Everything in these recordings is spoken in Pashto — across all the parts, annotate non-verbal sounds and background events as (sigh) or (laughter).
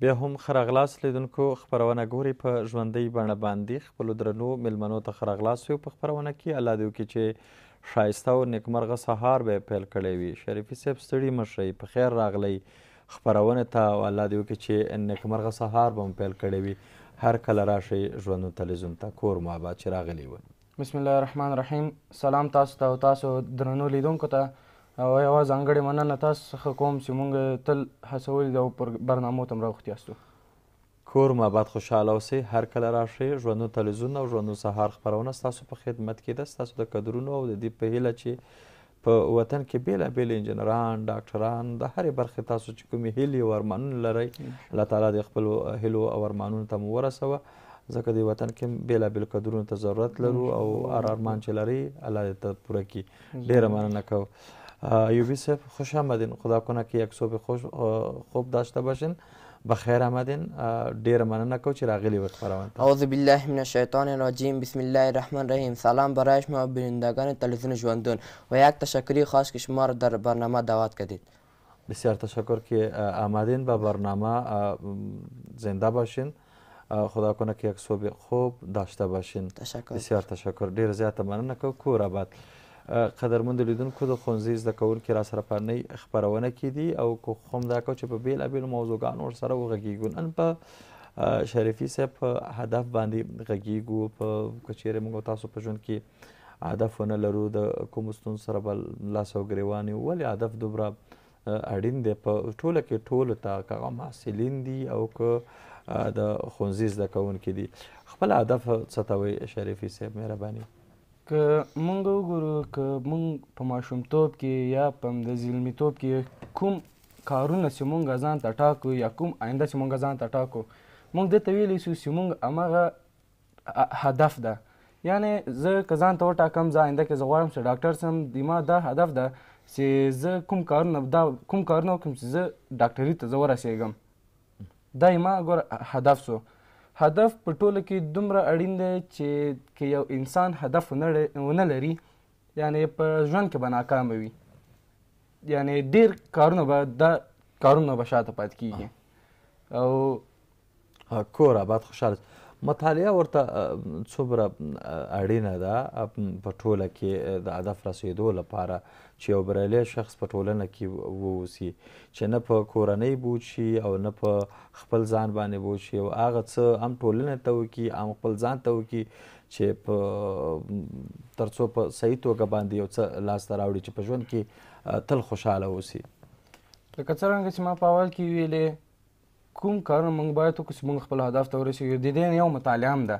بیا هم خرغلاس لیدونکو خبرونه ګوري په ژوندۍ بڼه باندې خپل درنو ملمنو ته خرغلاس یو په خبرونه کې الله دې وکړي چې شایسته او نیکمرغه سهار به پیل کړی وي شریفي صاحب ستړي مشي په خیر راغلی خبرونه ته او الله دې وکړي چې نیکمرغه سهار به پیل کړی وي هر کله راشي ژوندو تلویزیون ته کور مو آباد چې راغلی و بسم الله الرحمن الرحیم سلام تاسو ته او تاسو درنو لیدونکو ته او یو ځانګړې مننه تاسو څخه کوم چې مونږ تل هڅولي او پر برنامو تم راوختي یاستو کور ما باد خوشاله اوسئ هر کله راشئ ژوندو تلویزیون او ژوندو سهار خپرونه ستاسو په خدمت کې ده ستاسو د قدرونو او د دې په هیله چې په وطن کې بېلابېل انجنیران ډاکټران د هرې برخې تاسو چې کومې هیلې او ارمانونه لرئ الله تعالی د خپلو هیلو او ارمانونو ته مو ورسوه ځکه د وطن کې بېلابېل قدرونو ته ضرورت لرو او هر ارمان چې لرئ الله دې ته پوره کړي ډېره مننه کوو ایوبی صاحب خوش آمدین خدا کنه که یک صبح خوش خوب داشته باشین بخیر آمدین ډیر مننه کو چې راغلی وخت خبروند اعوذ بالله من الشیطان الرجیم بسم الله الرحمن الرحیم سلام برای شما بینندگان تلویزیون جواندون و یک تشکری خاص که شما را در برنامه دعوت کردید بسیار تشکر که آمدین به برنامه زنده باشین خدا کنه که یک صبح خوب داشته باشین تشکر بسیار تشکر ډیر زیات مننه کو کور آباد قدرمند لیدونکو د ښوونځي زده کوونکي راسره پرنۍ خپرونه کې دي او کوښښ هم دا کوو چې په بېلابېلو موضوعګانو ورسره وغږېږو نن په شریفي صاحب په هدف باندې غږېږو په که چیرې موږ تاسو په ژوند کې هدف ونه لرو د کوم ستونزو سره به لاس او ګرېوان یو ولې هدف دومره اړین دی په ټوله کې ټولو ته که هغه محصلین دي او که د ښوونځي زده کوونکي دي خپل هدف څه ته وایي شریفي صاحب مهرباني که مونږ وګورو که مونږ په ماشومتوب کې یا په د زلمیتوب کې کوم کارونه چې مونږ ځان ته ټاکو یا کوم آینده چې مونږ ځان ته ټاکو مونږ دې ته ویلی شو چې مونږ هماغه هدف ده یعنی زه که ځان ته وټاکم زه آینده کې زه غواړم چې ډاکټر سم دما دا هدف ده چې زه کوم کارونه دا کوم کارونه وکړم چې زه ډاکټري ته زه ورسېږم دا یې ما ګوره هدف شو هدف په ټوله کې دومره اړین دی چې که یو انسان هدف ونه لري یعنی په ژوند کې به ناکامه وي یعنی ډیر کارونه به دا کارونه به شاته پاتې کیږي او کور آباد خوشحاله مطالعه ورته څومره اړینه ده په ټوله کې د هدف رسیدو لپاره چې یو بریالی شخص په ټولنه کې واوسي چې نه په کورنۍ بوج شي او نه په خپل ځان باندې بوج شي او هغه څه هم ټولنې ته وکړي هم خپل ځان ته وکړي چې په ترڅو په صحیح توګه باندې یو څه لاسته راوړي چې په ژوند کې تل خوشحاله اوسي لکه څرنګه چې ما په اول کې ویلې کوم کارونه موږ باید وکړو چې موږ خپل هدف ته ورسیږو د دې یو مطالعه هم ده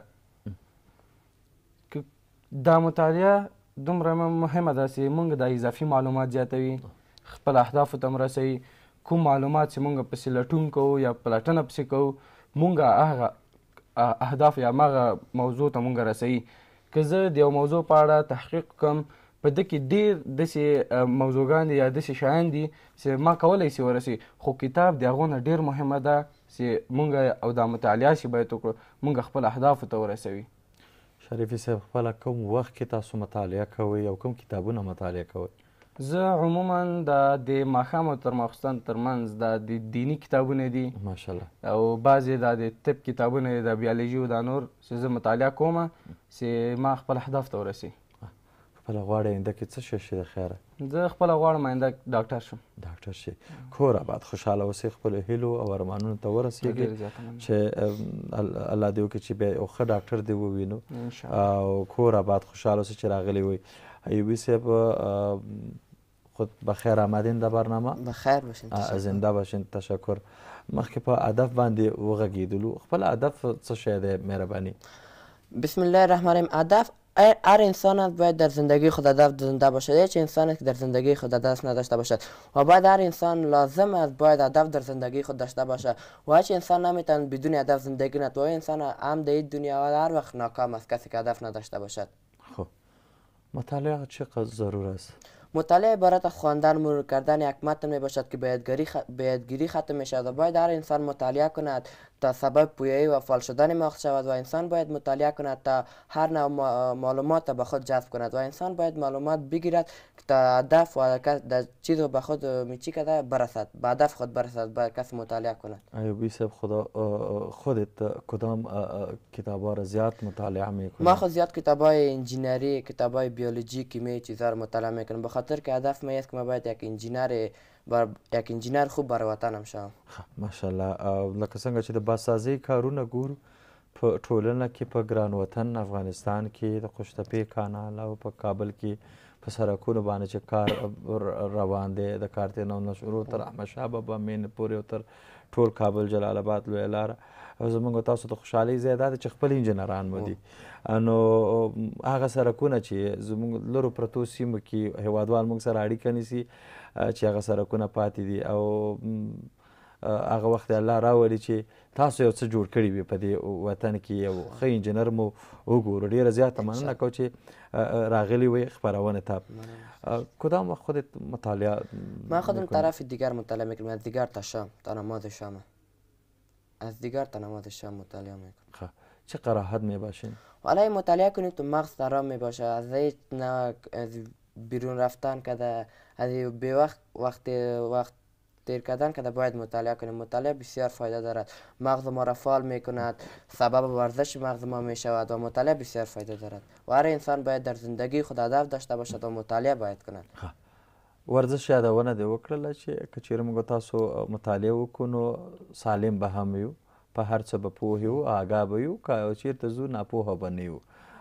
دا مطالعه دومره مهمه ده چې موږ د اضافي معلومات زیاتوي خپل اهدافو ته مرسوي کوم معلومات چې موږ پسې لټون کوو یا پلټنه پسې کوو موږ هغه اهداف یا هغه موضوع ته موږ رسوي که زه د یو موضوع په اړه تحقیق کوم په د کې ډیر د سي موضوعګان یا د سي شایان دي چې ما کولای سي ورسي خو کتاب د غونه ډیر مهمه ده چې مونږ او د مطالعه شي باید وکړو مونږ خپل اهداف ته ورسوي شریفي صاحب خپل کوم وخت کې تاسو مطالعه کوئ او کوم کتابونه مطالعه کوئ زه عموما د د ماښام او تر ماخستن ترمنځ د دی دینی کتابونه دي دی. ماشاءالله او بعضې د د طب کتابونه د بیولوژي او د نور چې زه مطالعه کوم چې ما خپل اهداف ته ورسي خپل غواړې آینده کې څه شی شي د خیره زه خپل غواړم آینده ډاکټر شم ډاکټر شي کور آباد خوشاله اوسې خپل هیلو او ارمانونو ته ورسیږي چې الله دې وکړي چې بیا یو ښه ډاکټر دې ووینو او کور آباد خوشاله اوسې چې راغلی وي ایوبي صاحب خود به خیر آمدین در برنامه به خیر باشین زنده باشین تشکر مخکې په هدف باندې وغږیدلو خپل هدف څه شی دی مهرباني بسم الله الرحمن الرحیم هدف هر انسان باید در زندگی خود هدف زنده باشد هیچ انسان که در زندگی خود هدف نداشته باشد و بعد هر انسان لازم است باید هدف در زندگی خود داشته باشد و هیچ انسان نمیتوند بدون هدف زندگی نت و انسان هم در دنیا و هر وقت ناکام است کسی که هدف نداشته باشد خب مطالعه چقدر ضرور است مطالعه عبارت از خواندن مرور کردن یک متن می باشد که به یادگیری ختم می شود و باید هر انسان مطالعه کند تا سبب پویایی و فال شدن مغز شود و انسان باید مطالعه کند تا هر نوع معلومات به خود جذب کند و انسان باید معلومات بگیرد تا هدف و در چیز به خود میچی کده برسد به هدف خود برسد به کس مطالعه کند ایوبی صاحب خدا خودت کدام کتاب را زیاد مطالعه میکنی ما خود زیاد کتابای انجینری کتابای بیولوژی کیمی چیزا رو مطالعه میکنم به خاطر که هدف من است که ما باید یک انجینر بر یک انجینر خوب بر وطنم شوم ماشاءالله لکه څنګه چې د باسازۍ کارونه ګورو په ټولنه کې په ګران وطن افغانستان کې د قوشتپې کانال او په کابل کې په سرکونو باندې چې کار روان دی د کار تېنو نه شروع تر احمدشاه بابا مینې پورې او تر ټول کابل جلال آباد لویه لاره زمونږ تاسو ته خوشحالي زیاده ده چې خپل انجنیران مو دي نو هغه سرکونه چې زمونږ لرو پرتو سیمو کې هیوادوال موږ سره اړیکه نیسي چې هغه سرکونه پاتې دي او هغه وخت الله راولي چې تاسو یو څه جوړ کړی وي په دې وطن کې یو ښه انجینر مو وګورو ډېره زیاته مننه کوم چې راغلی وي خپرونه ته کدام وقت خودت مطالعه من خودم طرف دیگر مطالعه میکنم از دیگر تشم تنماد شما از دیگر تنماد شما مطالعه میکنم چه قراحت میباشین؟ ولی مطالعه کنید تو مغز سرام میباشه از هیچ بیرون رفتن کده از بی وقت وقت وقت دیر کردن که باید مطالعه کنیم مطالعه بسیار فایده دارد مغز ما را فعال می کند سبب ورزش مغز ما می شود و مطالعه بسیار فایده دارد و هر انسان باید در زندگی خود هدف داشته باشد و مطالعه باید کند ورزش یادونه دی وکړله چې که چیرې موږ تاسو مطالعه وکړو نو سالم به هم یو په هر څه به پوه یو آګاه به یو که چیرته ځو ناپوهه به نه یو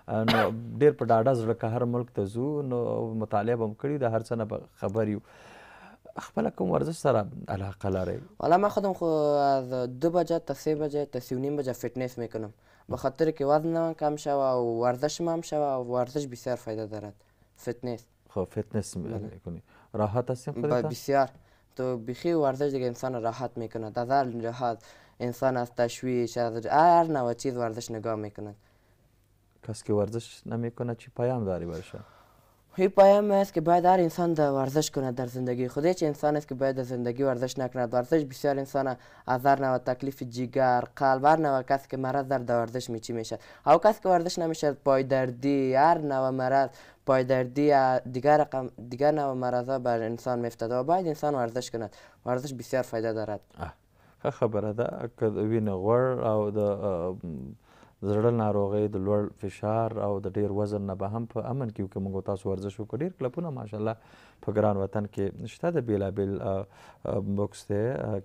نو ډېر په ډاډه زړه که هر ملک ته ځو نو مطالعه به هم کړي د هر څه نه به خبر یو خپل کوم ورزش سره علاقه لرئ والا من خودم خو از دو بجه تا سه بجه تا سی و نیم بجه فیتنس میکنم به خاطر که وزنم کم شوه و ورزش هم شوه و ورزش بسیار فایده دارد فیتنس خب فیتنس میکنی راحت هستیم خودتا؟ بسیار تو بیخی ورزش دیگه انسان راحت میکند از هر راحت انسان از تشویش از هر نوع چیز ورزش نگاه میکند کسی که ورزش نمیکنه چی پیام داری برشان؟ هی پیام است که باید هر انسان در ورزش کند در زندگی خود هیچ انسان است که باید در زندگی ورزش نکند ورزش بسیار انسان آزار نه و تکلیف جگر قلب هر نوع کسی که مرض در, در ورزش میچی میشد او کسی که ورزش نمیشد پایدردی هر نوع مرض پایدردی دیگر رقم دیگر نوع مرضا بر انسان میفتد و باید انسان ورزش کند ورزش بسیار فایده دارد ښه خبره ده که وینه غوړ او د د زړه ناروغۍ د لوړ فشار او د ډیر وزن نه به هم په امن کې کوم کو تاسو ورزش وکړئ ډیر کلبونه ماشاءالله په ګران وطن کې شته د بیلابل بوکس دی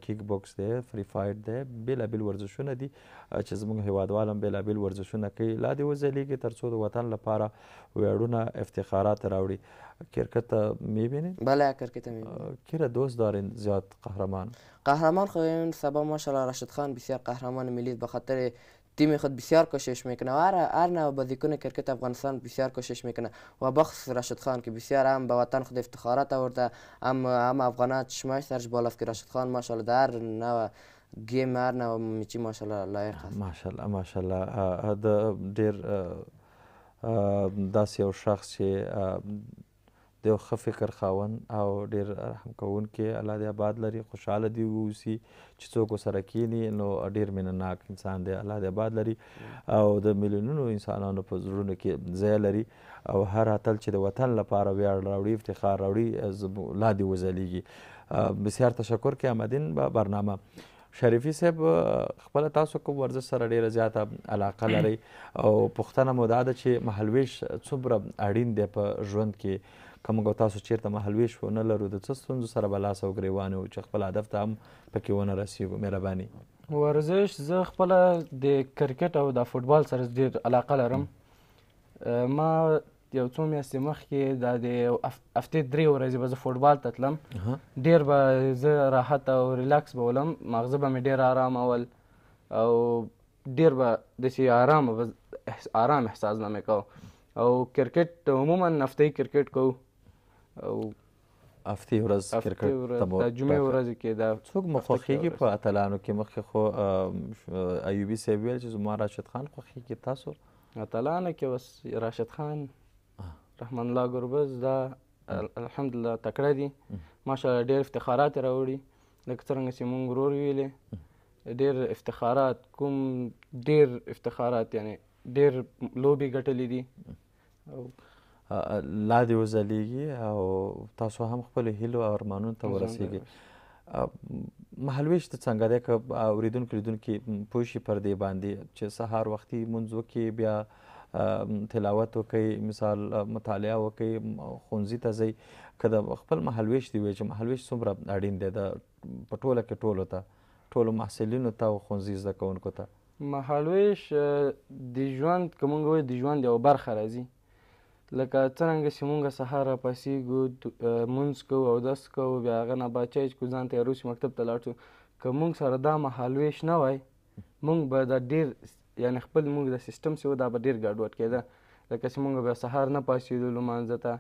کیک بوکس دی فری فایټ دی بیلابل ورزشونه دي چې زموږ هیوادوال هم بیلابل ورزشونه کوي لا دې وځلیږي تر څو د وطن لپاره ویاړونه افتخارات راوړي کرکت میبینی؟ بله کرکت میبینی کی دوست دارین زیاد قهرمان؟ قهرمان خواهیم سبا ماشاءالله رشد خان بسیار قهرمان ملی به خاطر تیم خود بسیار کوشش میکنه و هر هر نوع بازیکن کرکت افغانستان بسیار کوشش میکنه و بخص رشید خان که بسیار هم به وطن خود افتخارات آورده هم هم افغانا چشمش سرش بالاست که رشید خان ماشاءالله در نوع گیم هر نوع میچی ماشاءالله لایق است ماشاءالله ماشاءالله د ډیر داسې یو شخص چې د یو ښه فکر خاون او ډیر رحم کوونکی الله دې آباد لري خوشحاله دی اوسي چې څوک سره کینی نو ډیر مینناک انسان دی الله دې آباد لري او د میلیونونو انسانانو په زړونو کې ځای لري او هر اتل چې د وطن لپاره ویاړ راوړي افتخار راوړي لا دې وزلیږي بسیار تشکر کې آمدین به برنامه شریفی صاحب خپل تاسو کوم ورزش سره ډیره زیاته علاقه لري او پښتنه مو دا ده چې محلویش څومره اړین دی په ژوند کې که موږ تاسو چیرته محلوي شو نه لرو د څه ستونزو سره به لاس او ګریوان یو چې خپل هدف ته هم پکې ونه رسېږو مهرباني ورزش زه خپله د کرکټ او د فوټبال سره ډېر علاقه لرم ما یو څو میاشتې مخکې دا د هفتې درې ورځې به زه فوټبال ته تلم ډېر به زه راحت او ریلکس به ولم ماغزه به مې ډېر آرام اول او ډېر به داسې آرام آرام احساس به مې کوه او کرکټ عموما هفتهی کرکټ کوو او هفته ورځ کرکټ ته جمعه ورځ کې دا څوک مخخیږي په اتلانو کې مخکې خو ایوبی سی ویل چې زما راشد خان خوخیږي تاسو اتلانو کې وس راشد خان رحمان الله ګربز دا الحمدلله تکړه دي ماشاءالله ډېر افتخارات راوړي لکه څرنګه چې مونږ ورور ویلې ډېر افتخارات کوم ډېر افتخارات یعنی ډېر لوبې ګټلې دي او لا دې وځلیږي او تاسو هم خپل هیلو او ارمانونو ته ورسیږئ مهالویش ته څنګه دی که اوریدونکو لیدونکي پوه شي پر دې باندې چې سهار وختي لمونځ وکړي بیا تلاوت وکړي مثال مطالعه وکړي ښوونځي ته ځئ که د خپل مهالویش دی وایي چې مهالویش څومره اړین دی د په ټوله کې ټولو ته ټولو محصلینو ته او ښوونځي زده کوونکو ته مهالویش د ژوند که موږ وایو د ژوند یوه برخه راځي لکه څرنګه چې مونږ سهار راپاڅېږو مونځ کوو اودس کوو بیا هغه نه به چای څکو ځان تیارو شو مکتب ته لاړ شو که مونږ سره دا مهالویش نه وای مونږ به دا ډېر یعنې خپل مونږ د سیستم چې و دا به ډېر ګډوډ کېده لکه چې مونږ بیا سهار نه پاڅېدو لمانځه ته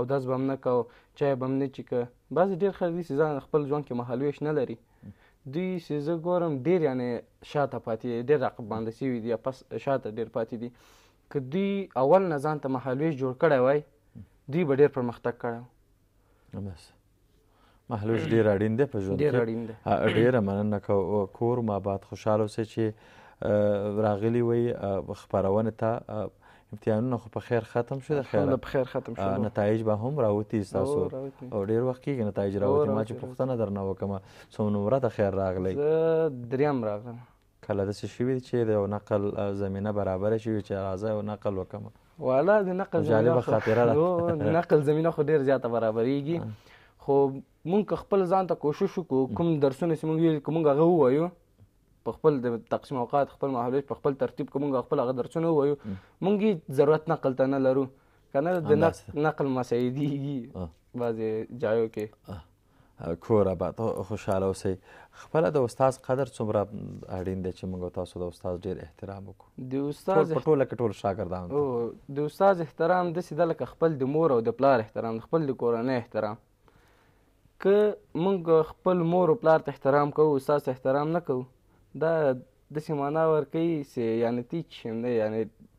اودس به هم نه کوو چای به هم نه چیکه بعضې ډېر خلک دي چې ځان خپل ژوند کې مهالویش نه لري دوی چې زه ګورم ډېر یعنې شاته پاتې ډېر رقبانده شوي دي یا پس شاته ډېر پاتې دي که دوی اول نه ځان ته مهالویش جوړ کړی وای دوی به ډېر پرمختګ کړی بس مهلوش ډېر اړین دی په ژوند کې ډېر اړین دی ډېره مننه کور ما بعد خوشحاله اوسئ چې راغلی وی خپرونې ته امتحانونه خو په خیر ختم شو د خیر په خیر ختم شو نتایج به هم راوتی تاسو او ډیر وخت کېږي نتایج راوتی ما چې پوښتنه درنه وکم څو نمره د خیر راغلی زه دریم راغلم کله داسې شوي چې د یو نقل زمینه برابره شوي چې راځه یو نقل وکړم والا د نقل جالبه خاطره ده نقل زمینه خو ډېر زیاته برابرېږي خو مونږ خپل ځان ته کوشش وکړو کوم درسونه چې مونږ ویل کوم هغه ووایو په خپل د تقسیم اوقات خپل محاولې په خپل ترتیب کوم خپل هغه درسونه وایو مونږ ضرورت نقل ته نه لرو کنه د نقل مسایدیږي بعضې جایو کې کوره به خوشحاله اوسئ خپله د استاد قدر څومره اړین دی چې موږ تاسو د استاد ډیر احترام وکړو د استاد په ټوله کې ټول شاګردان او د استاد احترام داسې ده لکه خپل د مور او د پلار احترام د خپل د کورنۍ احترام که موږ خپل مور او پلار ته احترام کوو استاد ته احترام نه کوو دا داسې معنا ورکوي چې یعنې تیچ هم دی یعنې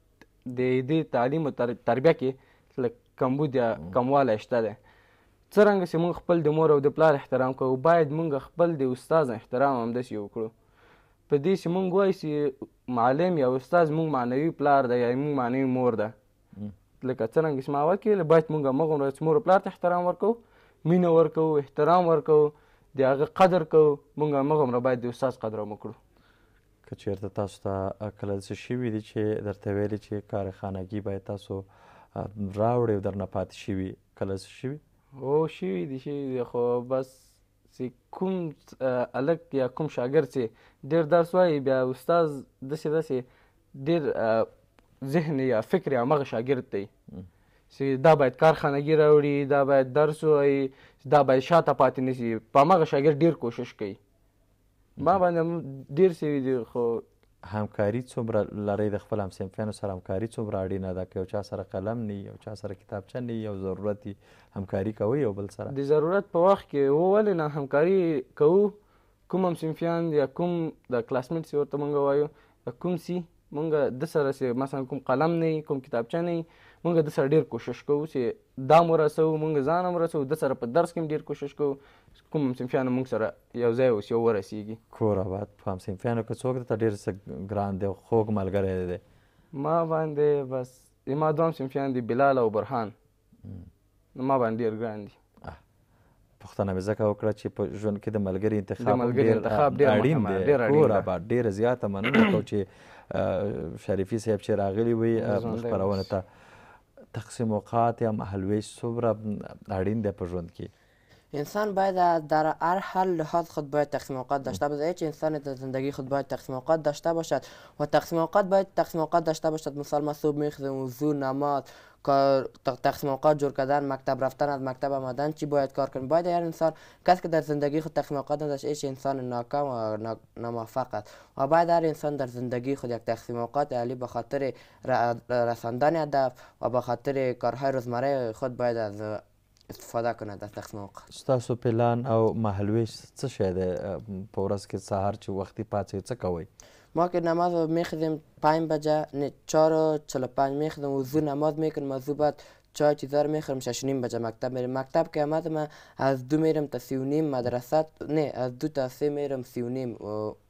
د دې تعلیم او تربیه کې لږ کمبود یا کموالی شته دی څرنګه چې موږ خپل د مور او د پلار احترام کوو باید موږ خپل د استاد احترام همداسې وکړو په دې چې موږ وایو چې معلم یا استاد موږ معنوي پلار دی یا موږ معنوي مور ده لکه څرنګه چې ما وکیل باید موږ همغومره مور او پلار ته احترام ورکوو مینه ورکوو احترام ورکوو د هغه قدر کوو موږ همغومره باید د استاد قدر هم وکړو که چیرته تاسو ته کله داسې شوي دي چې درته ویلي چې کارخانګي باید تاسو راوړئ او درنه پاتې شوي کله داسې شوي هو شوي دي شوي دي خو بس چې کوم الک یا کوم شاګرد چې ډیر درس وایي بیا استاد داسې داسې ډیر ذهن یا فکر یا مغه شاګرد دی چې دا باید کارخانګي راوړي دا باید درس وایي دا باید شاته پاتې نشي په مغه شاګرد ډیر کوشش کوي ما باندې ډیر سوي دي خو همکاری څومره لري د خپل همسنفیانو سره همکاری څومره اړینه ده که یو چا سره قلم نی یو چا سره کتابچه نی یو ضرورت همکاری کوي یو بل سره د ضرورت په وخت کې و ولې نه همکاري کوو کوم همسنفیان یا کوم د کلاسمیټ سی ورته مونږ وایو کوم سی مونږ د سره مثلا کوم قلم نه کوم کتابچه نه مونږ د سره ډیر کوشش کوو چې دا مو رسو مونږ ځان هم رسو د سره په درس کې ډیر کوشش کوو کوم سمفیان مونږ سره یو ځای اوس یو ورسیږي کور آباد په هم سمفیان کې څوک ته ډیر څه ګران دی خوږ ملګری دی ما باندې بس زما دوام سمفیان دی بلال او برهان نو ما باندې ډیر ګران دی پښتنه مې ځکه وکړه چې په ژوند کې د ملګري انتخاب ډیر انتخاب ډیر اړین دی کور آباد ډیر زیاته مننه کوم چې شریفي صاحب چې راغلی وي خبرونه ته تقسیم اوقات یا محلویش څومره اړین دی په ژوند کې انسان باید در هر حال لحاظ خود باید تقسیم اوقات داشته باشد هیچ انسان در زندگی خود باید تقسیم اوقات داشته باشد و تقسیم اوقات باید تقسیم اوقات داشته باشد مثال ما صبح میخزیم وضو نماز کار تقسیم اوقات جور کردن مکتب رفتن از مکتب آمدن چی باید کار کنیم باید هر انسان کسی که در زندگی خود تقسیم اوقات نداشت ایش انسان ناکام و ناموفق است و باید هر انسان در زندگی خود یک تقسیم اوقات علی به خاطر رساندن هدف و به خاطر کارهای روزمره خود باید از استفاده کنه د تخت موقع ستاسو پلان او مهلویش څه شی دی په ورځ کې سهار چې وختي پاڅئ څه کوئ ما که نماز رو میخیزیم پنج بجه نه چار و چل پنج و زو نماز میکنم زو بعد چای چیزا رو میخورم شش نیم بجه مکتب میرم مکتب که آمد من از دو میرم تا سی و نیم مدرسه نه از دو تا سه میرم سی و نیم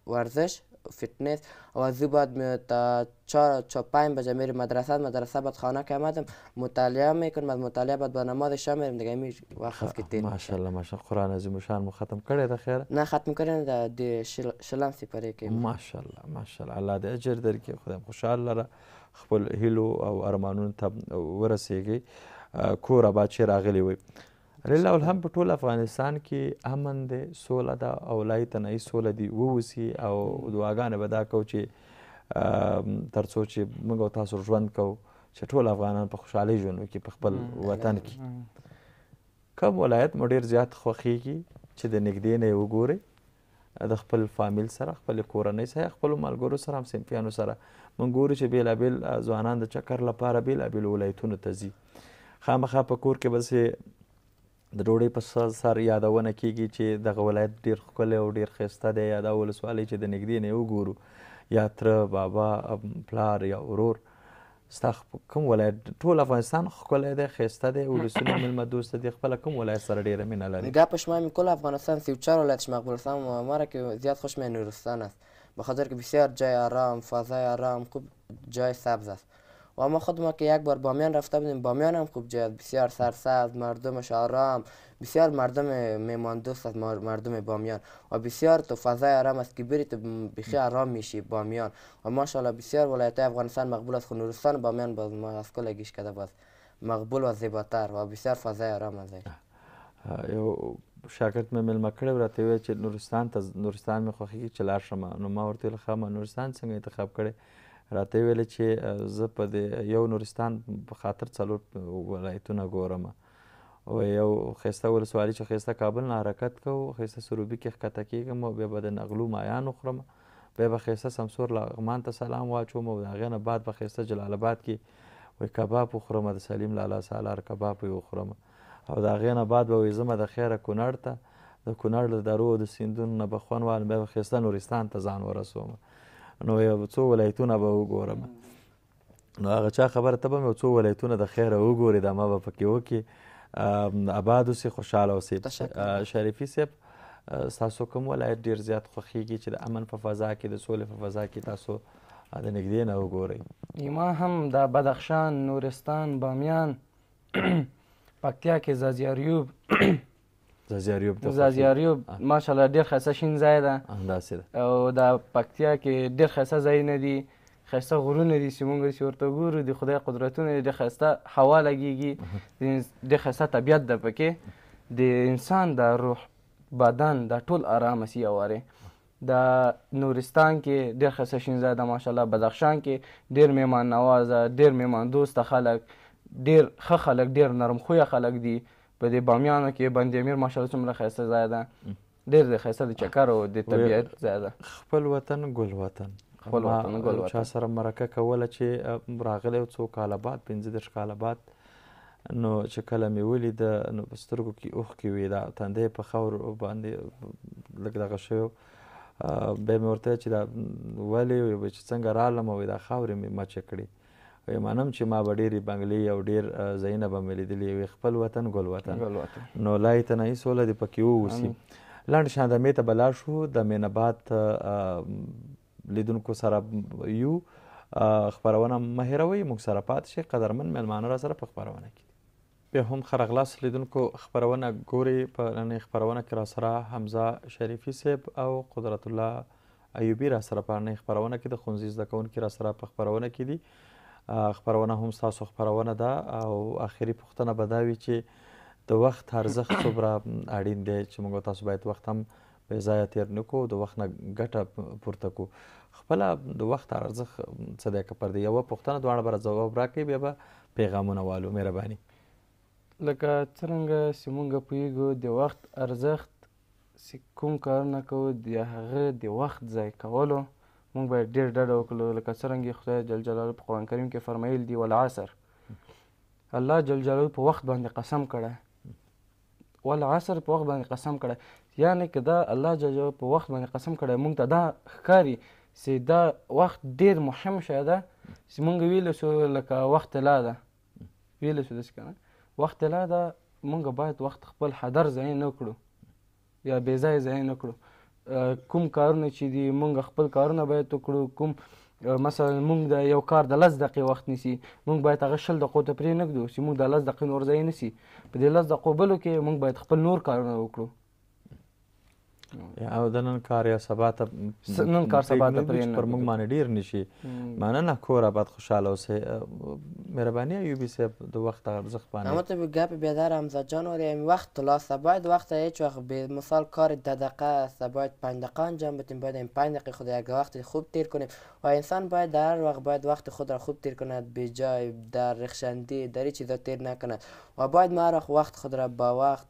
ورزش فیتنس و زو باید تا چهار تا پنج بجه میریم مدرسه مدرسه بعد خانه که آمدم مطالعه میکنم از مطالعه بعد با نماز شام میریم دیگه می وقت که تیر ماشاءالله ماشاءالله قرآن عظیم شان مو ختم کړی ده خیر نه ختم کړی ده د شلم سپاره کې ماشاءالله ماشاءالله الله دې اجر درکړي خدای خوشحال لره خپل هیلو او ارمانونو ته ورسیږي کور آباد چې راغلی وي لله الحمد په ټول افغانستان کې امن دی سوله ده او لای تنهایی سوله دی ووسی او دعاګانې به دا کو چې ترڅو چې موږ او تاسو ژوند کو چې ټول افغانان په خوشحالۍ ژوند وکړي په خپل وطن کې کوم ولایت مو ډیر زیات خوښیږي چې د نږدې نه وګوري د خپل فامیل سره خپل کورنۍ سره خپل ملګرو سره هم سیمپیانو سره موږ ګورو چې بیلابیل ځوانان د چکر لپاره بیلابیل ولایتونو ته ځي خامخا په کور کې به د ډوډۍ په سر یادونه کیږي چې دغه ولایت ډیر ښکلی او ډیر ښایسته دی یا دا ولسوالۍ چې د نږدې نه وګورو یا تره بابا پلار یا ورور ستا کوم ولایت ټول افغانستان ښکلی دی ښایسته دی ولسونه میلمه دوسته دي خپله کوم ولایت سره ډیره مینه لري دا پشمام کل افغانستان سی و چهار ولایت مقبولستان و ممارک زیاد خوشم نورستان است به خاطر که بسیار جای آرام فضای آرام خوب جای سبز است و ما خود ما که یک بار بامیان رفته بودیم بامیان هم خوب جای است بسیار سرسبز مردمش آرام بسیار مردم میمان دوست است مردم بامیان و بسیار تو فضای آرام است که بری تو بخی آرام میشی بامیان و ماشاءالله بسیار ولایت افغانستان مقبول است نورستان بامیان باز ما از کل گیش کده باز مقبول و زیباتر و بسیار فضای آرام است یو شاګرد مې مېلمه کړی و راته ویل چې نورستان ته نورستان مې خوښېږي چې لاړ شم نو ما ورته ویل ښه ما نورستان څنګه انتخاب کړی راته ویل چې زه په د یو نورستان په خاطر څلور ولایتونه ګورم او یو خسته ولسوالي چې خسته کابل نه حرکت کو خسته سروبي کې ښکته کېږم او بیا به د نغلو مایان خورم بیا به خسته سمسور لغمان ته سلام واچوم او د هغې نه بعد به خسته جلال آباد کې وای کباب وخورم د سلیم لالا سالار کباب یې وخورم او د هغې نه بعد به وایي زه د خیره کونړ ته د کونړ د درو د سیندونو نه به خوند والم بیا به خسته نورستان ته ځان ورسوم نو یو څو ولایتونه به وګورم نو هغه چا خبره ته به مې څو ولایتونه د خیره وګورې دا ما به پکې وکړي اباد اوسې خوشحاله اوسې شریفي صاحب ستاسو کوم ولایت ډیر زیات خوښیږي چې د امن په فضا کې د سولې په فضا کې تاسو د نږدې نه وګورئ ما هم د بدخشان نورستان بامیان (clears throat) پکتیا کې زاز ایوب زازیاریوب د زازیاریوب ماشاءالله ډیر خاصه شین ځای ده همداسې ده او د پکتیا کې ډیر خاصه ځایونه دي خسته غرونه دي چې مونږ چې ورته ګورو د خدای قدرتونه دي خسته هوا لګیږي د خسته طبیعت ده پکې د انسان د روح بدن د ټول آرام سي اواره د نورستان کې ډیر خسته شینزاده ماشاءالله بدخشان کې ډیر میمان نواز ډیر میمان دوست خلک ډیر ښه خلک ډیر نرم خوی خلک دي دی. په دې بامیانو کې بند امیر ماشاءالله څومره ښایسته ځای ده ډېر د ښایسته د چکر او د طبیعت ځای ده خپل وطن ګل وطن خپل وطن ګل وطن چا سره مرکه کوله چې راغلی څو کاله بعد پنځه دېرش کاله بعد نو چې کله مې ولیده نو په سترګو کې اوښ کې وې دا تندی په خاورو باندې لږ دغه شوی بیا مې ورته چې دا ولې چې څنګه رالم او دا خاورې مې مچه کړې منم چې ما به ډېرې بنګلې او ډېر ځایونه به مې لیدلي وي خپل وطن ګل وطن نو لا تنهایي سوله دې پکې واوسي لنډ شان دمې ته به لاړ شو د مینباد لیدونکو سره یو خپرونه مه هېروئ موږ سره پاتې شئ قدرمن میلمانه را سره په خپرونه کې بیا هم خرغلاس لیدونکو خبرونه ګوري په نننۍ خبرونه کې راسره حمزه شریفي صاحب او قدرت الله ایوبی راسره په نننۍ خبرونه کې د ښوونځي زده کوونکي راسره په خبرونه کې دي خبرونه هم ستاسو خبرونه ده او آخري پوښتنه به دا وي چې د وخت ارزښت څومره اړین دی چې موږ تاسو باید وخت هم بې ځایه تېر نه کړو د وخت نه ګټه پورته کړو خپل د وخت ارزښت څه دی که پر دې یوه پوښتنه دواړه به ځواب راکړي بیا به پیغامونه والو مهرباني لکه څرنګه چې مونږ پوهیږو د وخت ارزښت چې کوم کارونه کوو د هغه د وخت ضایع کولو موږ باید ډیر ډډه وکړو لکه څرنګه خدای جل جلاله په قرآن کریم کې فرمایل دی والعصر الله جل جلاله په وخت باندې قسم کړی والعصر په وخت باندې قسم کړی یعنی که دا الله جل جلاله په وخت باندې قسم کړی موږ ته دا ښکاري چې دا وخت ډیر مهم شی ده چې موږ ویلی شو لکه وخت لا ده ویلی شو داسې که وخت لا ده موږ باید وخت خپل حدر ضایع نه کړو یا بې ځایه ضایع نه کړو کوم کارونه چې دي مونږ خپل کارونه باید وکړو کوم مثلا مونږ د یو کار د لس دقیقې وخت نیسي مونږ باید هغه شل دقیقو ته پرې نه کړو چې مونږ د لس دقیقې نور ځای نیسي په دې لس دقیقو بلو کې مونږ باید خپل نور کارونه وکړو یا او د نن کار یا سبا ته نن کار سبا ته پرې پر موږ باندې ډیر نشي معنی نه کور آباد خوشاله اوسه مهرباني ایوبی صاحب د وخت ارزښت باندې نو ته ګپ بیا در حمزه جان اور این وقت خلاصه باید وقت هیچ وقت به مثال کار ددقه است باید 5 دقیقه انجام بدیم باید این 5 دقیقه خود یک وقت خوب تیر کنیم و انسان باید در وقت باید وقت خود را خوب تیر کند به جای در رخشندی در چیزا تیر نکند و باید ما وقت خود را با وقت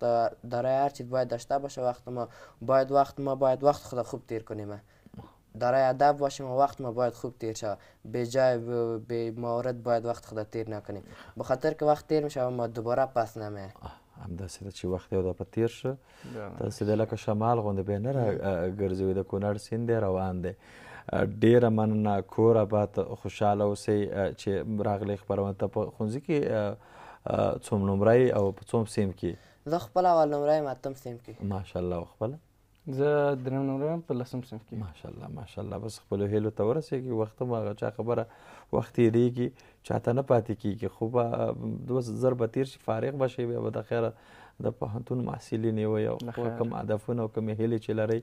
در هر چیز باید داشته باشه وقت ما باید باید وقت ما باید وقت خدا خوب تیر کنیم دارای ادب باشیم و وقت ما باید خوب تیر شود به جای به مورد باید وقت خدا تیر نکنیم به خاطر که وقت تیر میشه ما دوباره پس نمیه همداسې ده چې وخت یو دفعه تیر شه داسې دی لکه شمال غوندې بیا نه راګرځوي د کونړ سیند دی روان دی ډیره مننه کور آباد خوشحاله اوسئ چې راغلی خپرونه ته په ښوونځي کې څوم نومری او په څوم سیم کې زه خپله اول نومری یم اتم سیم کې ماشاءالله خپله زه دریم نمبر په لسم صنف کې ماشاءالله ماشاءالله بس خپل هیلو ته ورسېږي وخت مو هغه چا خبره وخت تېرېږي چاته نه پاتې کېږي خو به دوه زر به تېر شي فارغ به شي بیا به د خیره د پوهنتون محصلین وي او کوم هدفونه او کومې هیلې چې لرئ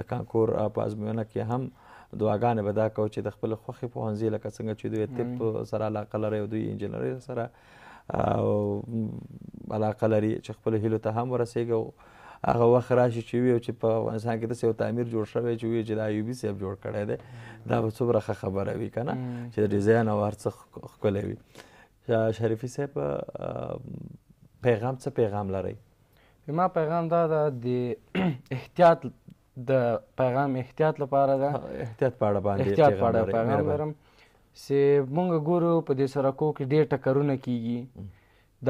د کانکور په ازموینه کې هم دعاګانې به دا کوو چې د خپل خوښې پوهنځي لکه څنګه چې دوی طب سره علاقه لري او دوی انجینرۍ سره علاقه لري چې خپل هیلو ته هم ورسېږي هغه وخت راشي چې وي چې په افغانستان کې داسې یو تعمیر جوړ شوی چې وي چې دا ایوبي صاحب جوړ کړی دی دا به څومره ښه خبره وي که نه چې ډیزاین او هر څه ښکلی وي شریفي صاحب پیغام څه پیغام لرئ ما پیغام دا ده د احتیاط د پیغام احتیاط لپاره ده احتیاط په اړه باندې احتیاط په اړه پیغام لرم سي مونږ ګورو په دې سرکو کې ډېر ټکرونه کیږي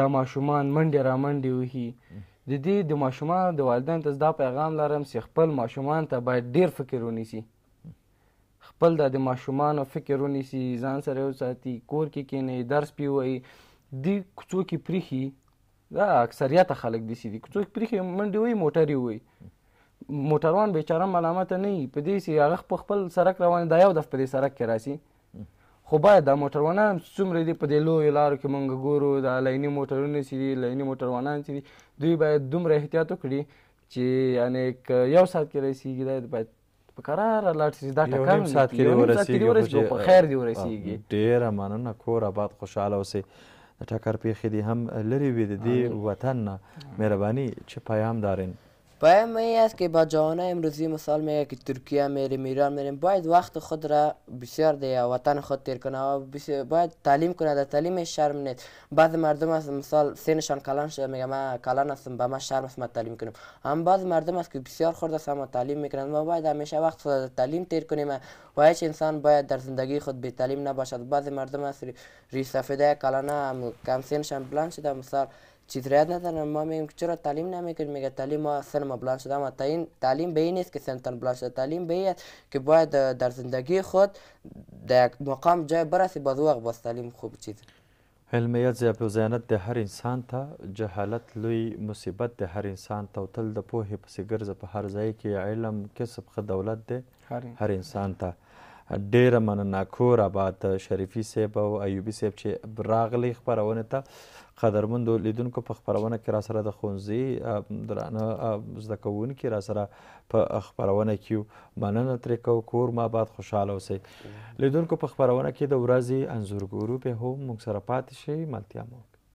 دا ماشومان منډې را منډې وهي د دې د ماشومان د والدین ته دا پیغام لرم چې خپل ماشومان ته باید ډیر فکر ونیسي خپل د ماشومان فکر ونیسي ځان سره وساتي کور کې کینې درس پیوي د کوڅو کې پریخي دا اکثریت خلک دي سي دي کوڅو کې پریخي منډي وي موټر وي موټروان بیچاره ملامت نه په دې سي هغه خپل سرک روان دی یو د خپل سرک کې راسي خو باید دا موټروانان هم څومره دي په دې لویو لارو کې موږ ګورو دا لایني موټرونه چې دي لایني موټروانان چې دي دوی باید دومره احتیاط وکړي چې یعنی یو ساعت کې رسیږي دا باید په قرار لاړ شي دا ټکر یو ساعت کې ورسیږي په خیر دی ورسیږي ډیره مننه کور آباد خوشاله اوسئ د ټکر پیښې دي هم لرې وي د دې وطن نه مهرباني چې پیام دارین و این است که با جوان امروزی مثال میگه که ترکیه میریم ایران میریم باید وقت خود را بسیار دیا وطن خود تیر کنه و باید تعلیم کنه در تعلیم شرم نیست بعض مردم از مثال سینشان کلان شده میگه من کلان هستم با من شرم است تعلیم کنم هم بعض مردم است که بسیار خورد است تعلیم میکنند ما باید همیشه وقت خود در تعلیم تیر کنیم و هیچ انسان باید در زندگی خود به تعلیم نباشد بعض مردم است ری کلانه کم سینشان بلند شده مثال چیزرایت ندارن ما میگیم که چرا تعلیم نمیکنید میگه تعلیم ما سنم بلند شده اما تعلیم به این نیست که سنتان بلند شده تعلیم به این که باید در زندگی خود در مقام جای برسی باز وقت باز تعلیم خوب چیز علمیت زیاپوزیانت د هر انسان ته جهالت لوی مصیبت د هر انسان ته او تل د پوهې پسې ګرځه په هر ځای کې علم کسب ښه دولت دی هر انسان ته ډیره مننه کور آباد شریفي صاحب او ایوبي صاحب چې راغلی خپرونې ته قدرمندو لیدونکو په خپرونه کې را سره د ښوونځي درانه زده کوونکي را سره په خپرونه کې مننه ترې کوو کور ما آباد خوشحاله اوسئ لیدونکو په خپرونه کې د ورځې انځورګورو به هم موږ سره پاتې شئ ملتیا مو